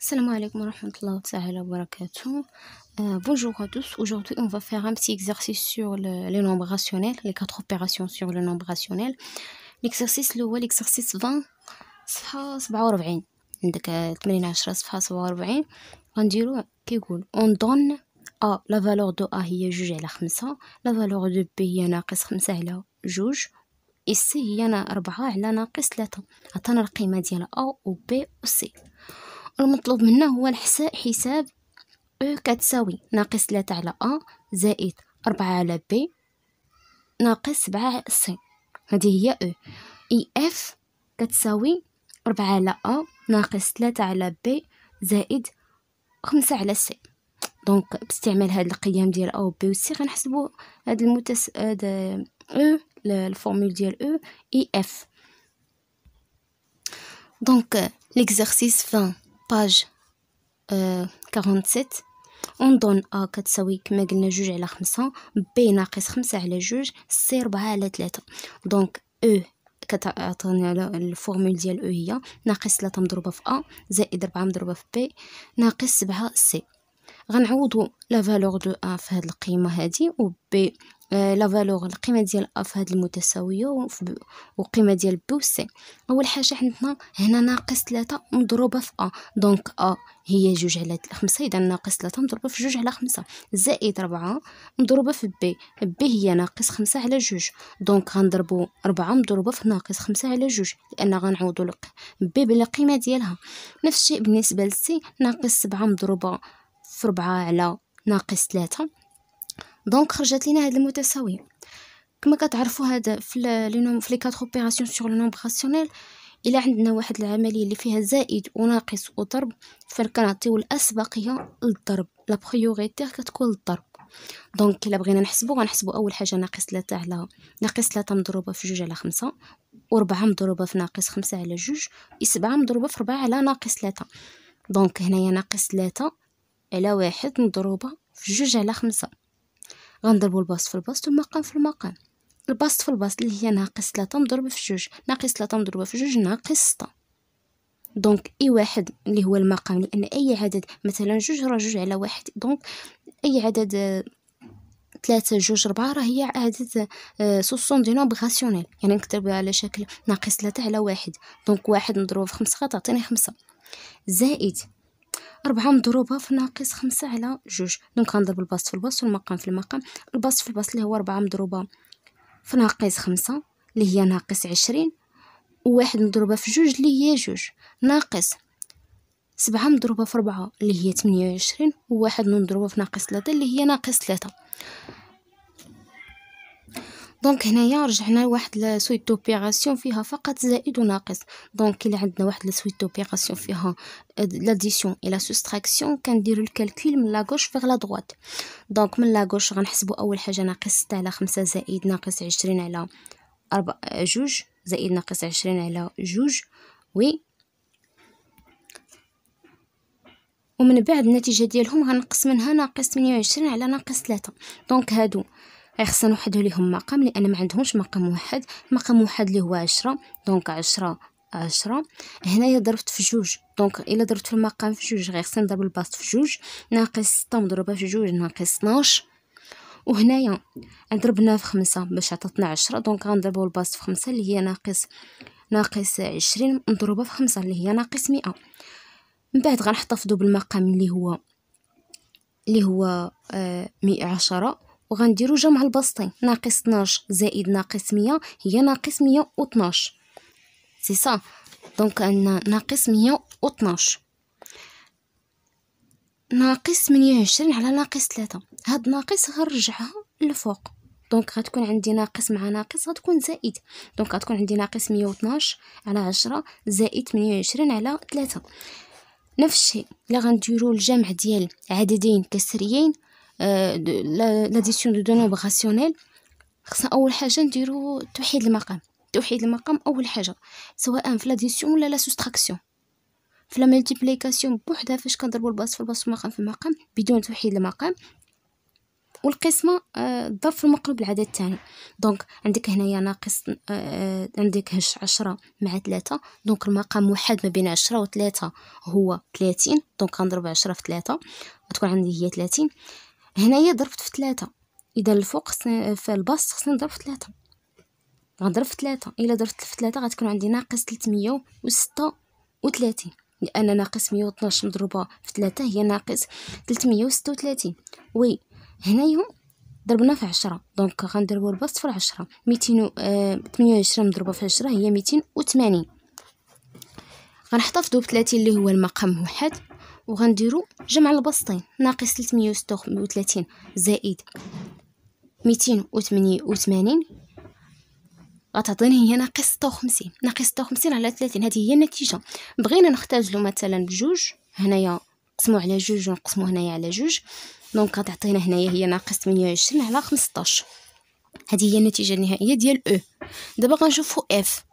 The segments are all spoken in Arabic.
Salam alaikum wa rahmatullahi wa barakatuh. Euh, bonjour à tous. Aujourd'hui, on va faire un petit exercice sur le, le, nombre rationnel, les quatre opérations sur le nombre rationnel. L'exercice, le l'exercice 20, on donne A la valeur de A هي جوج على خمسة la valeur de B هي ناقص خمسة على جوج السي هي أربعة على ناقص ثلاثة عطانا القيمة ديال A و B و C المطلوب منا هو حساب او كتساوي ناقص 3 على ا زائد 4 على بي ناقص سبعة على سي هذه هي او اي اف كتساوي 4 على ا ناقص 3 على بي زائد خمسة على سي دونك باستعمال هاد القيم ديال او بي و سي غنحسبو هاد المتس هاد او الفورمول ديال او اي اف دونك ليكزارسيس 20 باج كارون سيت وندون ا كتساوي كما قلنا جوج على خمسة بي ناقص خمسة على جوج سي ربعة على ثلاثة دونك او كتعطينا الفورمول ديال او هي ناقص ثلاثة مضروبة في ا زائد ربعة مضروبة في بي ناقص سبعة سي غنعوضو لا فالور دو ا في هاد القيمه هادي و بي آه، لا فالور القيمه ديال ا في هذه المتساويه وقيمه ديال بي و سي اول حاجه عندنا هنا ناقص 3 مضروبه في ا دونك ا هي جوج على خمسة إذا ناقص 3 مضروبة في جوج على خمسة زائد ربعة مضروبة في بي بي هي ناقص خمسة على جوج دونك غنضربو ربعة مضروبة في ناقص خمسة على جوج لأن غنعوضو بي بلا قيمة ديالها نفس الشيء بالنسبة لسي ناقص سبعة مضروبة في ربعة على ناقص 3 دونك خرجت لينا هاد المتساويه كما كتعرفوا هذا في لي في لي كاتر اوبيراسيون سور لو نومبر راسيونيل الا عندنا واحد العمليه اللي فيها زائد وناقص وضرب فكنعطيو الاسبقيه للضرب لا بريوريتي كتكون للضرب دونك الا بغينا نحسبو غنحسبو اول حاجه ناقص 3 على ناقص 3 مضروبه في 2 على 5 و4 مضروبه في ناقص 5 على 2 و7 مضروبه في 4 على ناقص 3 دونك هنايا ناقص 3 على 1 مضروبه في 2 على 5 غنضربو البسط في البسط والمقام في المقام البسط في البسط اللي هي ناقص 3 مضروبة في جوج ناقص 3 مضروبة في جوج ناقص ستة دونك اي واحد اللي هو المقام لان اي عدد مثلا جوج راه جوج على واحد دونك اي عدد آه، ثلاثة جوج ربعة راه هي عدد آه، سوسون دي نومبر راسيونيل يعني نكتبها على شكل ناقص ثلاثة على واحد دونك واحد مضروب في خمسة غتعطيني خمسة زائد أربعة مضروبة في ناقص خمسة على جوج دونك غنضرب البسط في البسط والمقام في المقام البسط في البسط اللي هو أربعة مضروبة في ناقص خمسة اللي هي ناقص عشرين وواحد مضروبة في جوج اللي هي جوج ناقص سبعة مضروبة في ربعة اللي هي تمنية وعشرين وواحد مضروبة في ناقص ثلاثة اللي هي ناقص ثلاثة دونك هنايا رجعنا لواحد لسويت دوبيراسيون فيها فقط زائد وناقص دونك الى عندنا واحد لسويت دوبيراسيون فيها لاديسيون اي لا سوستراكسيون كنديروا الكالكول من لاغوش فيغ لا دووات دونك من لاغوش غنحسبوا اول حاجه ناقص 6 على 5 زائد ناقص 20 على 4 جوج زائد ناقص 20 على جوج وي ومن بعد النتيجه ديالهم غنقص منها ناقص 28 على ناقص 3 دونك هادو غيخصنا نوحدو ليهم مقام لان ما عندهمش مقام واحد مقام واحد اللي هو عشرة دونك عشرة عشرة هنايا ضربت في جوج دونك الا ضربت في المقام في جوج غيخصني نضرب البسط في جوج ناقص ستة مضروبه في جوج ناقص 12 وهنايا ضربنا في خمسة باش عطاتنا عشرة دونك غنضربو البسط في خمسة اللي هي ناقص ناقص عشرين مضروبه في خمسة اللي هي ناقص مئة من بعد غنحتفظوا بالمقام اللي هو اللي هو 110 آه، عشرة وغنديرو جمع البسطين ناقص 12 زائد ناقص 100 هي ناقص 112 سي سا دونك عندنا ناقص 112 ناقص 28 على ناقص 3 هاد ناقص غنرجعها لفوق دونك غتكون عندي ناقص مع ناقص غتكون زائد دونك غتكون عندي ناقص 112 على 10 زائد 28 على 3 نفس الشيء الا غنديروا الجمع ديال عددين كسريين لاديسيون آه، دو دونوب راسيونيل خصنا اول حاجه نديرو توحيد المقام توحيد المقام اول حاجه سواء في لاديسيون ولا لا سوستراكسيون في لا ملتيبليكاسيون بوحدها فاش كنضربو البلاصه في البلاصه المقام في المقام بدون توحيد المقام والقسمه آه، الضرب المقلوب العدد الثاني دونك عندك هنايا ناقص آه، عندك هش عشرة مع ثلاثة دونك المقام واحد ما بين عشرة وثلاثة هو ثلاثين دونك غنضرب عشرة في ثلاثة وتكون عندي هي ثلاثين هنايا ضربت في ثلاثة اذا الفوق في البسط خصني نضرب في ثلاثة غنضرب في ثلاثة الا درت في ثلاثة غتكون عندي ناقص 336 لان ناقص 112 مضروبه في ثلاثة هي ناقص 336 وي هنايا ضربنا في 10 دونك غنديروا البسط في 10 228 آه، مضروبه في 10 هي 280 غنحتفظوا ب 30 اللي هو المقام واحد وغنديرو جمع البسطين ناقص 336 زائد 288 غتعطيني هي ناقص 56 ناقص 56 على 30 هذه هي النتيجه بغينا نختزلو مثلا بجوج هنايا نقسمو على جوج ونقسمو هنايا على جوج دونك غتعطينا هنايا هي ناقص 28 على 15 هذه هي النتيجه النهائيه ديال او e. دابا غنشوفو اف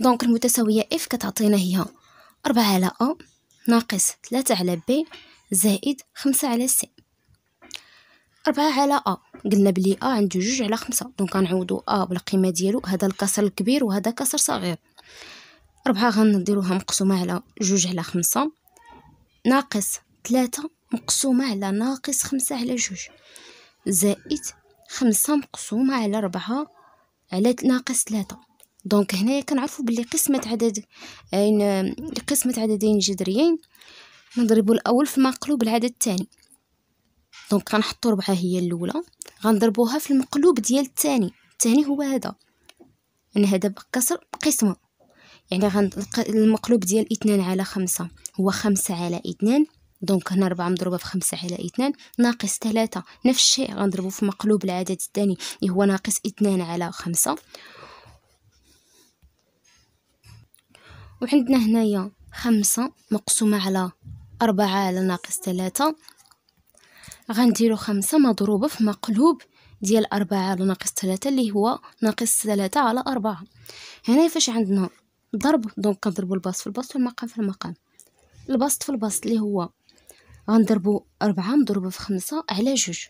دونك المتساويه اف كتعطينا هي 4 على ا ناقص ثلاثة على ب زائد خمسة على س أربعة على أ قلنا بلي أ عنده جوج على خمسة دونك كنعوضو أ بالقيمة ديالو هذا الكسر الكبير وهذا كسر صغير أربعة غنديروها مقسومة على جوج على خمسة ناقص ثلاثة مقسومة على ناقص خمسة على جوج زائد خمسة مقسومة على ربعة على ناقص ثلاثة دونك هنايا كنعرفوا بلي قسمه عدد يعني قسمه عددين جذريين نضربوا الاول في مقلوب العدد الثاني دونك غنحطوا ربعة هي الاولى غنضربوها في المقلوب ديال الثاني الثاني هو هذا ان هذا بكسر قسمه يعني المقلوب ديال اثنان على خمسة هو خمسة على اثنان دونك هنا ربعة مضروبة في خمسة على اثنان ناقص ثلاثة نفس الشيء غنضربو في مقلوب العدد الثاني إيه هو ناقص اثنان على خمسة وعندنا هنايا خمسة مقسومة على أربعة على ناقص ثلاثة غنديرو خمسة مضروبة في مقلوب ديال أربعة على ناقص ثلاثة اللي هو ناقص ثلاثة على أربعة هنا فاش عندنا ضرب دونك كنضربو البسط في البسط والمقام في المقام البسط في البسط اللي هو غنضربو أربعة مضروبة في خمسة على جوج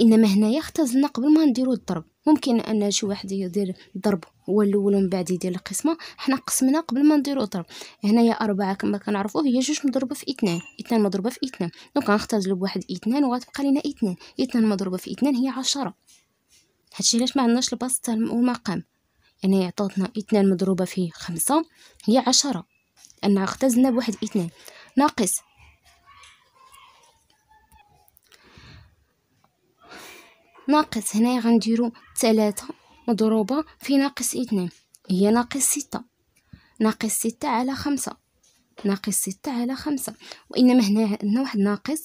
وإنما هنايا اختزلنا قبل ما نديرو الضرب ممكن أن شي واحد يدير الضرب هو الأول ومن بعد يدير القسمة حنا قسمنا قبل ما نديرو الضرب هنايا أربعة كما كنعرفو هي جوج مضروبة في اثنان اثنان مضروبة في اثنان دونك غنختزلو بواحد اثنان وغتبقى لينا اثنان اثنان مضروبة في اثنان هي عشرة هادشي علاش معندناش عندناش تاع المقام يعني عطاتنا اثنان مضروبة في خمسة هي عشرة لأن اختزلنا بواحد اثنان ناقص ناقص هنا غنديرو ثلاثة مضروبة في ناقص اثنين هي ناقص ستة ناقص ستة على خمسة ناقص ستة على خمسة وإنما هنا عندنا واحد ناقص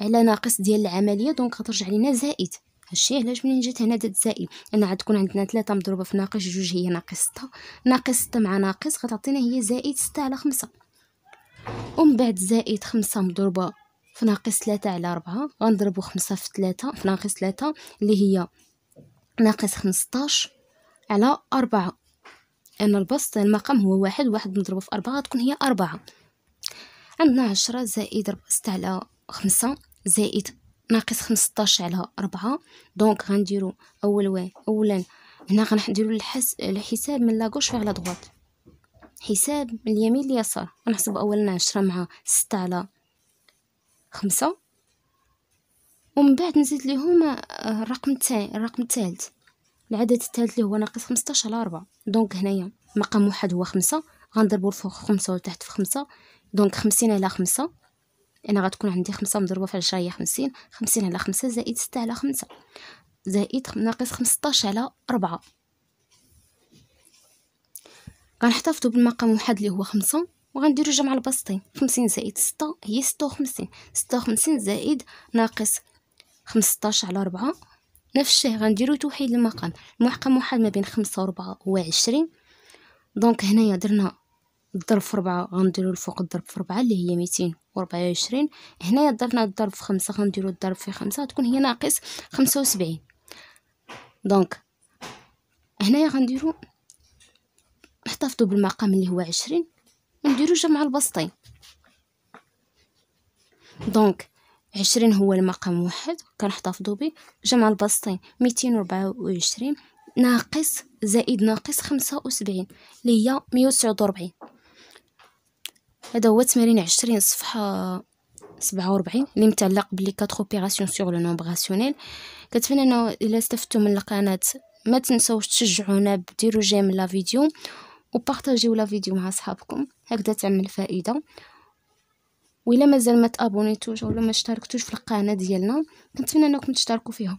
على ناقص ديال العملية دونك غترجع لينا زائد هادشي علاش منين جات هنا دات زائد لأن غتكون عندنا ثلاثة مضروبة في ناقص جوج هي ناقص ستة ناقص ستة مع ناقص غتعطينا هي زائد ستة على خمسة ومن بعد زائد خمسة مضروبة في ناقص ثلاثة على ربعة غنضربو خمسة في ثلاثة في ناقص ثلاثة اللي هي ناقص خمسطاش على أربعة لأن البسط المقام هو واحد واحد نضربو في أربعة غتكون هي أربعة عندنا عشرة زائد ستة على خمسة زائد ناقص خمسطاش على ربعة دونك غنديرو أول واحد أولا هنا غنديرو الحس... الحساب من لاكوش على لدغوط حساب من اليمين لليسار غنحسب أولا عشرة مع ستة على خمسة ومن بعد نزيد ليهم الرقم آه، الثاني الرقم الثالث العدد الثالث اللي هو ناقص 15 على 4 دونك هنايا مقام واحد هو خمسة غنضربو الفوق خمسة والتحت في خمسة دونك خمسين على خمسة انا غتكون عندي خمسة مضروبه في عشرة هي خمسين خمسين على خمسة زائد ستة على خمسة زائد ناقص خمسطاش على ربعة غنحتفظوا بالمقام واحد اللي هو خمسة وغنديرو جمع البسطين خمسين زائد ستة هي ستة وخمسين ستة وخمسين زائد ناقص خمسطاش على ربعة نفس الشيء غنديرو توحيد المقام المحقم واحد ما بين خمسة وربعة هو عشرين دونك هنايا درنا الضرب في ربعة غنديرو الفوق الضرب في ربعة اللي هي ميتين وربعة وعشرين هنايا درنا الضرب في خمسة غنديرو الضرب في خمسة تكون هي ناقص خمسة وسبعين دونك هنايا غنديرو نحتفظو بالمقام اللي هو عشرين ونديرو جمع البسطين دونك عشرين هو المقام واحد كنحتفظو به جمع البسطين ميتين وربعة وعشرين ناقص زائد ناقص خمسة وسبعين اللي هي مية وتسعود وربعين هذا هو تمارين عشرين صفحة سبعة وربعين اللي متعلق بلي كاتخ اوبيراسيون سيغ لو نومبر راسيونيل كنتمنى انه الا استفدتو من القناة ما تنسوش تشجعونا ديروا جيم لا فيديو وبارطاجيو لا فيديو مع صحابكم هكذا تعمل فائده وإلا مازال ما تابونيتوش ولا ما اشتركتوش في القناه ديالنا كنتمنى انكم تشتركوا فيها